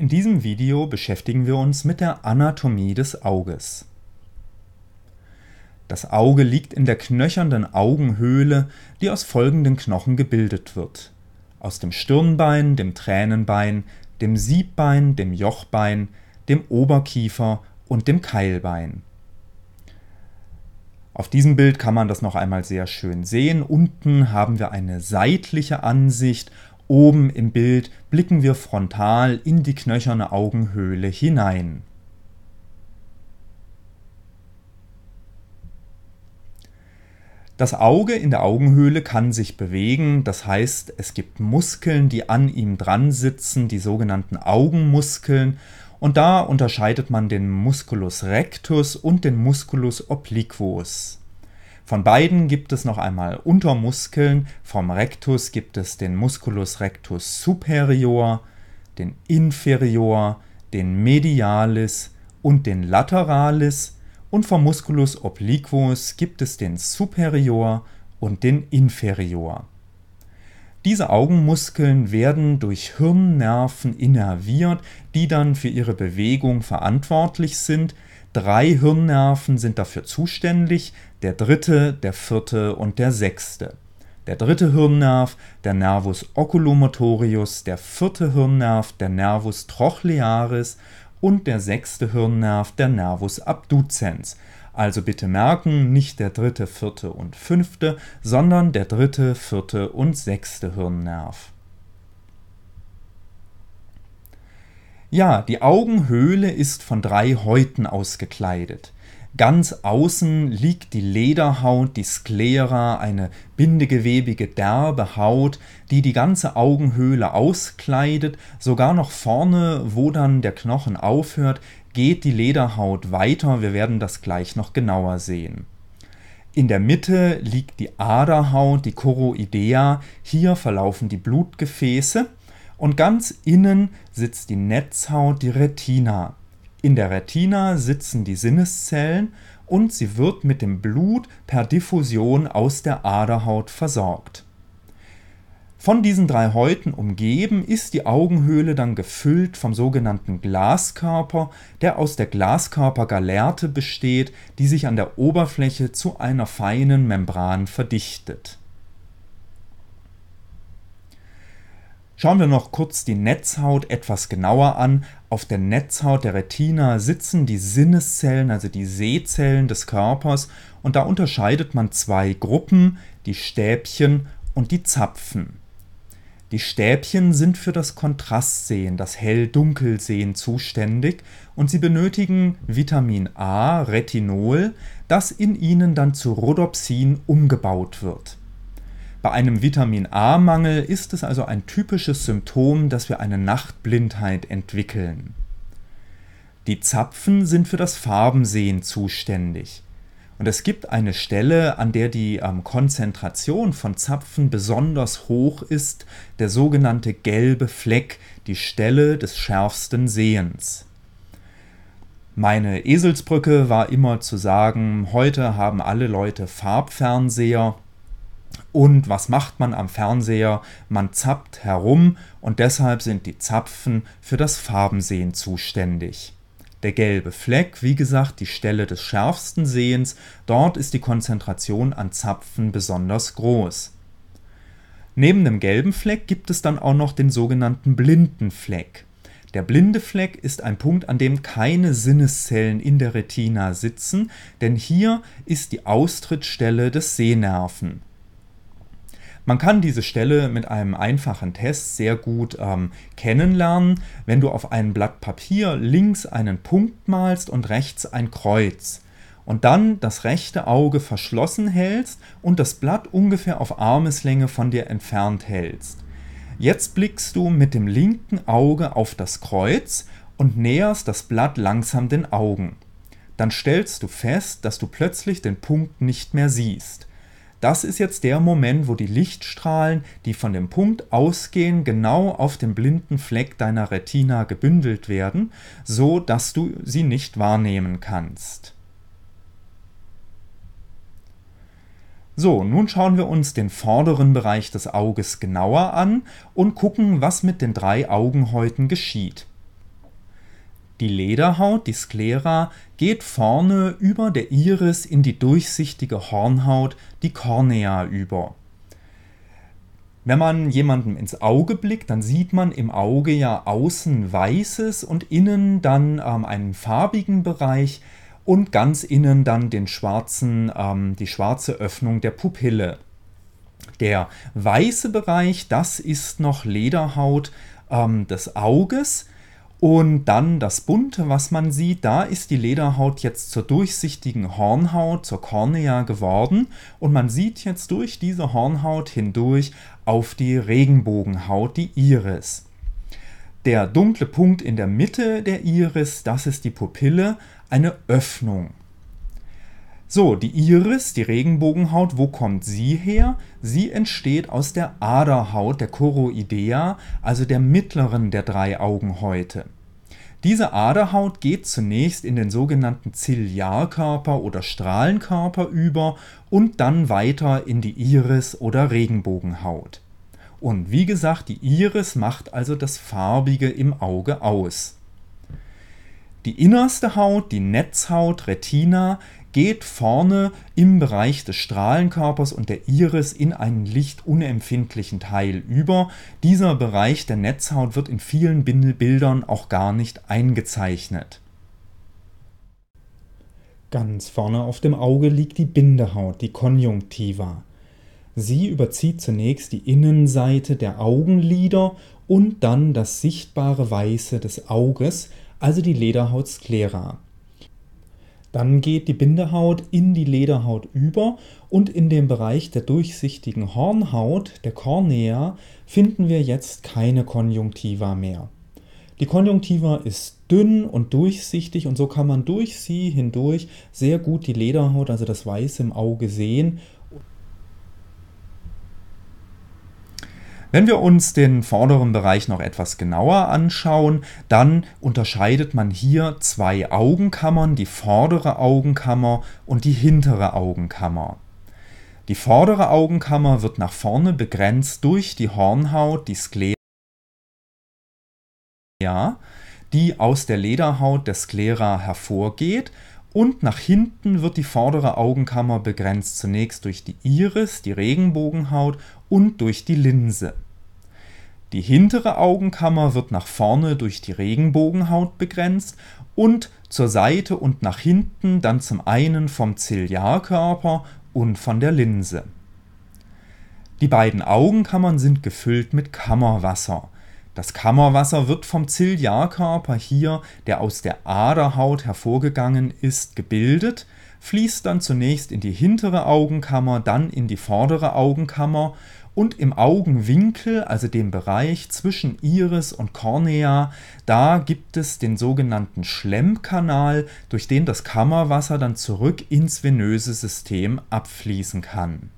In diesem Video beschäftigen wir uns mit der Anatomie des Auges. Das Auge liegt in der knöchernden Augenhöhle, die aus folgenden Knochen gebildet wird. Aus dem Stirnbein, dem Tränenbein, dem Siebbein, dem Jochbein, dem Oberkiefer und dem Keilbein. Auf diesem Bild kann man das noch einmal sehr schön sehen. Unten haben wir eine seitliche Ansicht Oben im Bild blicken wir frontal in die knöcherne Augenhöhle hinein. Das Auge in der Augenhöhle kann sich bewegen, das heißt es gibt Muskeln, die an ihm dran sitzen, die sogenannten Augenmuskeln, und da unterscheidet man den Musculus rectus und den Musculus obliquus. Von beiden gibt es noch einmal Untermuskeln. Vom Rectus gibt es den Musculus rectus superior, den inferior, den medialis und den lateralis. Und vom Musculus obliquus gibt es den superior und den inferior. Diese Augenmuskeln werden durch Hirnnerven innerviert, die dann für ihre Bewegung verantwortlich sind. Drei Hirnnerven sind dafür zuständig, der dritte, der vierte und der sechste. Der dritte Hirnnerv, der Nervus oculomotorius, der vierte Hirnnerv, der Nervus trochlearis und der sechste Hirnnerv, der Nervus abducens. Also bitte merken, nicht der dritte, vierte und fünfte, sondern der dritte, vierte und sechste Hirnnerv. Ja, die Augenhöhle ist von drei Häuten ausgekleidet. Ganz außen liegt die Lederhaut, die Sklera, eine bindegewebige, derbe Haut, die die ganze Augenhöhle auskleidet, sogar noch vorne, wo dann der Knochen aufhört, geht die Lederhaut weiter, wir werden das gleich noch genauer sehen. In der Mitte liegt die Aderhaut, die Choroidea, hier verlaufen die Blutgefäße und ganz innen sitzt die Netzhaut, die Retina. In der Retina sitzen die Sinneszellen und sie wird mit dem Blut per Diffusion aus der Aderhaut versorgt. Von diesen drei Häuten umgeben ist die Augenhöhle dann gefüllt vom sogenannten Glaskörper, der aus der Glaskörpergalerte besteht, die sich an der Oberfläche zu einer feinen Membran verdichtet. Schauen wir noch kurz die Netzhaut etwas genauer an. Auf der Netzhaut der Retina sitzen die Sinneszellen, also die Sehzellen des Körpers, und da unterscheidet man zwei Gruppen, die Stäbchen und die Zapfen. Die Stäbchen sind für das Kontrastsehen, das Hell-Dunkel-Sehen zuständig und sie benötigen Vitamin A, Retinol, das in ihnen dann zu Rhodopsin umgebaut wird. Bei einem Vitamin-A-Mangel ist es also ein typisches Symptom, dass wir eine Nachtblindheit entwickeln. Die Zapfen sind für das Farbensehen zuständig. Und es gibt eine Stelle, an der die ähm, Konzentration von Zapfen besonders hoch ist, der sogenannte gelbe Fleck, die Stelle des schärfsten Sehens. Meine Eselsbrücke war immer zu sagen, heute haben alle Leute Farbfernseher. Und was macht man am Fernseher? Man zappt herum und deshalb sind die Zapfen für das Farbensehen zuständig. Der gelbe Fleck, wie gesagt, die Stelle des schärfsten Sehens, dort ist die Konzentration an Zapfen besonders groß. Neben dem gelben Fleck gibt es dann auch noch den sogenannten blinden Fleck. Der blinde Fleck ist ein Punkt, an dem keine Sinneszellen in der Retina sitzen, denn hier ist die Austrittsstelle des Sehnerven man kann diese Stelle mit einem einfachen Test sehr gut ähm, kennenlernen, wenn du auf einem Blatt Papier links einen Punkt malst und rechts ein Kreuz und dann das rechte Auge verschlossen hältst und das Blatt ungefähr auf Armeslänge von dir entfernt hältst. Jetzt blickst du mit dem linken Auge auf das Kreuz und näherst das Blatt langsam den Augen. Dann stellst du fest, dass du plötzlich den Punkt nicht mehr siehst. Das ist jetzt der Moment, wo die Lichtstrahlen, die von dem Punkt ausgehen, genau auf dem blinden Fleck deiner Retina gebündelt werden, so dass du sie nicht wahrnehmen kannst. So, nun schauen wir uns den vorderen Bereich des Auges genauer an und gucken, was mit den drei Augenhäuten geschieht. Die Lederhaut, die Sklera, geht vorne über der Iris in die durchsichtige Hornhaut, die Cornea, über. Wenn man jemandem ins Auge blickt, dann sieht man im Auge ja außen weißes und innen dann ähm, einen farbigen Bereich und ganz innen dann den schwarzen, ähm, die schwarze Öffnung der Pupille. Der weiße Bereich, das ist noch Lederhaut ähm, des Auges und dann das Bunte, was man sieht, da ist die Lederhaut jetzt zur durchsichtigen Hornhaut, zur Cornea geworden. Und man sieht jetzt durch diese Hornhaut hindurch auf die Regenbogenhaut, die Iris. Der dunkle Punkt in der Mitte der Iris, das ist die Pupille, eine Öffnung. So, die Iris, die Regenbogenhaut, wo kommt sie her? Sie entsteht aus der Aderhaut der Choroidea, also der mittleren der drei Augenhäute. Diese Aderhaut geht zunächst in den sogenannten Ziliarkörper oder Strahlenkörper über und dann weiter in die Iris oder Regenbogenhaut. Und wie gesagt, die Iris macht also das Farbige im Auge aus. Die innerste Haut, die Netzhaut, Retina, geht vorne im Bereich des Strahlenkörpers und der Iris in einen lichtunempfindlichen Teil über. Dieser Bereich der Netzhaut wird in vielen Bildern auch gar nicht eingezeichnet. Ganz vorne auf dem Auge liegt die Bindehaut, die Konjunktiva. Sie überzieht zunächst die Innenseite der Augenlider und dann das sichtbare Weiße des Auges, also die Lederhaut Sclera. Dann geht die Bindehaut in die Lederhaut über und in dem Bereich der durchsichtigen Hornhaut, der Cornea, finden wir jetzt keine Konjunktiva mehr. Die Konjunktiva ist dünn und durchsichtig und so kann man durch sie hindurch sehr gut die Lederhaut, also das Weiß im Auge sehen Wenn wir uns den vorderen Bereich noch etwas genauer anschauen, dann unterscheidet man hier zwei Augenkammern, die vordere Augenkammer und die hintere Augenkammer. Die vordere Augenkammer wird nach vorne begrenzt durch die Hornhaut, die Sklera, die aus der Lederhaut der Sklera hervorgeht und nach hinten wird die vordere Augenkammer begrenzt zunächst durch die Iris, die Regenbogenhaut und durch die Linse. Die hintere Augenkammer wird nach vorne durch die Regenbogenhaut begrenzt und zur Seite und nach hinten dann zum einen vom Ziliarkörper und von der Linse. Die beiden Augenkammern sind gefüllt mit Kammerwasser das Kammerwasser wird vom Ziliarkörper hier, der aus der Aderhaut hervorgegangen ist, gebildet, fließt dann zunächst in die hintere Augenkammer, dann in die vordere Augenkammer und im Augenwinkel, also dem Bereich zwischen Iris und Cornea, da gibt es den sogenannten Schlemmkanal, durch den das Kammerwasser dann zurück ins venöse System abfließen kann